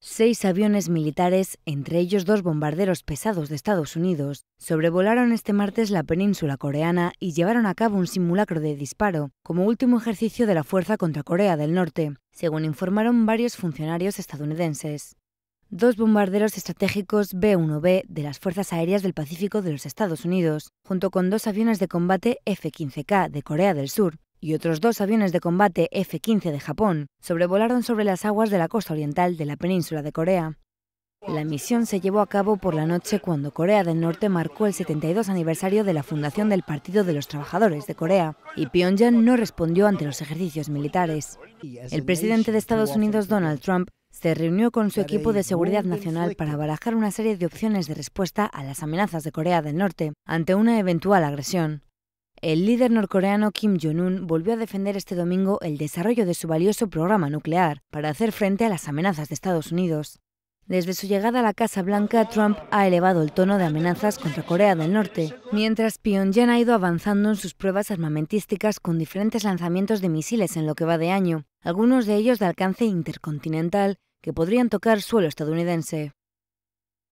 Seis aviones militares, entre ellos dos bombarderos pesados de Estados Unidos, sobrevolaron este martes la península coreana y llevaron a cabo un simulacro de disparo como último ejercicio de la fuerza contra Corea del Norte, según informaron varios funcionarios estadounidenses. Dos bombarderos estratégicos B-1B de las Fuerzas Aéreas del Pacífico de los Estados Unidos, junto con dos aviones de combate F-15K de Corea del Sur, y otros dos aviones de combate F-15 de Japón sobrevolaron sobre las aguas de la costa oriental de la península de Corea. La misión se llevó a cabo por la noche cuando Corea del Norte marcó el 72 aniversario de la fundación del Partido de los Trabajadores de Corea y Pyongyang no respondió ante los ejercicios militares. El presidente de Estados Unidos, Donald Trump, se reunió con su equipo de seguridad nacional para barajar una serie de opciones de respuesta a las amenazas de Corea del Norte ante una eventual agresión. El líder norcoreano Kim Jong-un volvió a defender este domingo el desarrollo de su valioso programa nuclear para hacer frente a las amenazas de Estados Unidos. Desde su llegada a la Casa Blanca, Trump ha elevado el tono de amenazas contra Corea del Norte, mientras Pyongyang ha ido avanzando en sus pruebas armamentísticas con diferentes lanzamientos de misiles en lo que va de año, algunos de ellos de alcance intercontinental, que podrían tocar suelo estadounidense.